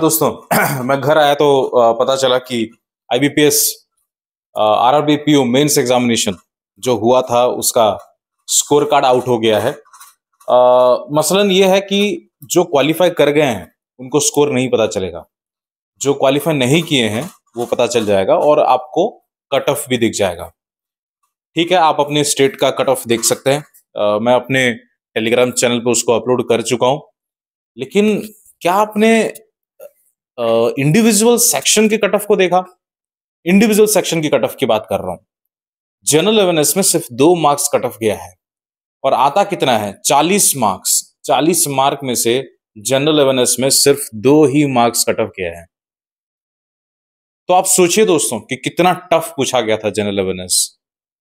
दोस्तों मैं घर आया तो पता चला कि IBPS P O mains examination जो हुआ था उसका स्कोर कार्ड आउट हो गया है आ, मसलन ये है कि जो क्वालिफाई कर गए हैं उनको स्कोर नहीं पता चलेगा जो क्वालिफाई नहीं किए हैं वो पता चल जाएगा और आपको कट ऑफ भी दिख जाएगा ठीक है आप अपने स्टेट का कट ऑफ देख सकते हैं आ, मैं अपने टेलीग्राम चैनल पर उसको अपलोड कर चुका हूँ लेकिन क्या आपने इंडिविजुअल सेक्शन के कट ऑफ को देखा इंडिविजुअल सेक्शन के कट ऑफ की बात कर रहा हूं जनरल अवेयरनेस में सिर्फ दो मार्क्स कट ऑफ गया है और आता कितना है चालीस मार्क्स चालीस मार्क में से जनरल अवेयरनेस में सिर्फ दो ही मार्क्स कट ऑफ गया है तो आप सोचिए दोस्तों कि कितना टफ पूछा गया था जनरल अवेयरनेस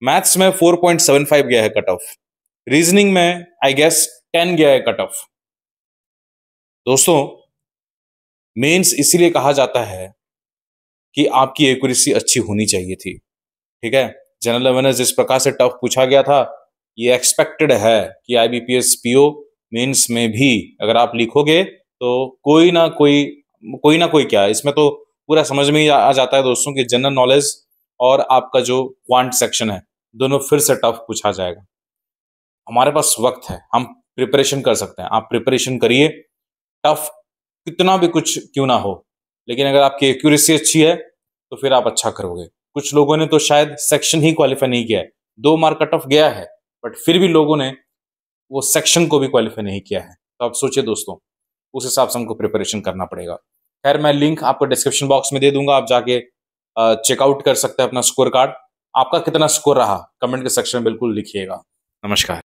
मैथ्स में 4.75 गया है कट ऑफ रीजनिंग में आई गेस 10 गया है कट ऑफ दोस्तों मेंस इसीलिए कहा जाता है कि आपकी एक्यूरेसी अच्छी होनी चाहिए थी ठीक है जनरल अवेयरनेस जिस प्रकार से टफ पूछा गया था ये एक्सपेक्टेड है कि आई बी पी एस में भी अगर आप लिखोगे तो कोई ना कोई कोई ना कोई क्या इसमें तो पूरा समझ में ही आ जाता है दोस्तों कि जनरल नॉलेज और आपका जो क्वांट सेक्शन है दोनों फिर से टफ पूछा जाएगा हमारे पास वक्त है हम प्रिपरेशन कर सकते हैं आप प्रिपरेशन करिए टफ कितना भी कुछ क्यों ना हो लेकिन अगर आपकी एक्यूरेसी अच्छी है तो फिर आप अच्छा करोगे कुछ लोगों ने तो शायद सेक्शन ही क्वालिफाई नहीं किया है दो मार्क कट ऑफ गया है बट फिर भी लोगों ने वो सेक्शन को भी क्वालिफाई नहीं किया है तो आप सोचिए दोस्तों उस हिसाब से हमको प्रिपरेशन करना पड़ेगा खैर मैं लिंक आपको डिस्क्रिप्शन बॉक्स में दे दूंगा आप जाके चेकआउट कर सकते हैं अपना स्कोर कार्ड आपका कितना स्कोर रहा कमेंट के सेक्शन में बिल्कुल लिखिएगा नमस्कार